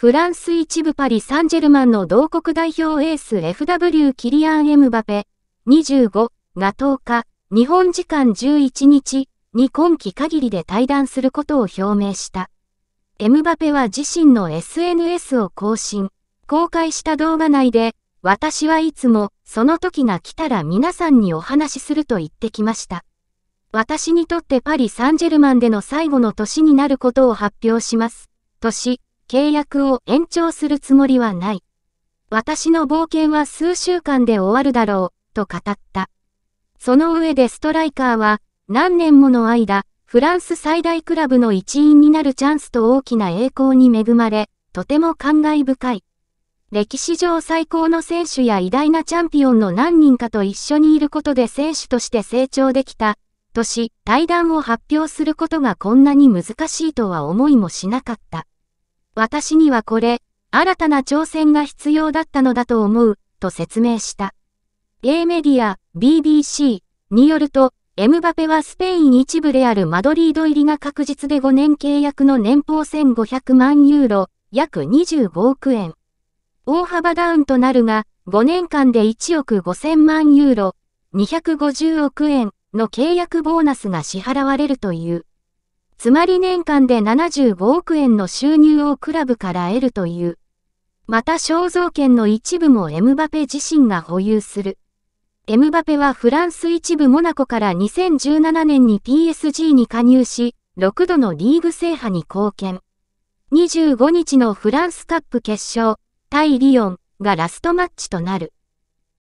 フランス一部パリ・サンジェルマンの同国代表エース FW キリアン・エムバペ、25が10日、日本時間11日に今季限りで退団することを表明した。エムバペは自身の SNS を更新、公開した動画内で、私はいつもその時が来たら皆さんにお話しすると言ってきました。私にとってパリ・サンジェルマンでの最後の年になることを発表します。年契約を延長するつもりはない。私の冒険は数週間で終わるだろう、と語った。その上でストライカーは、何年もの間、フランス最大クラブの一員になるチャンスと大きな栄光に恵まれ、とても感慨深い。歴史上最高の選手や偉大なチャンピオンの何人かと一緒にいることで選手として成長できた、とし、対談を発表することがこんなに難しいとは思いもしなかった。私にはこれ、新たな挑戦が必要だったのだと思う、と説明した。A メディア、BBC によると、エムバペはスペイン一部であるマドリード入りが確実で5年契約の年俸1500万ユーロ、約25億円。大幅ダウンとなるが、5年間で1億5000万ユーロ、250億円の契約ボーナスが支払われるという。つまり年間で75億円の収入をクラブから得るという。また肖像権の一部もエムバペ自身が保有する。エムバペはフランス一部モナコから2017年に PSG に加入し、6度のリーグ制覇に貢献。25日のフランスカップ決勝、対リオンがラストマッチとなる。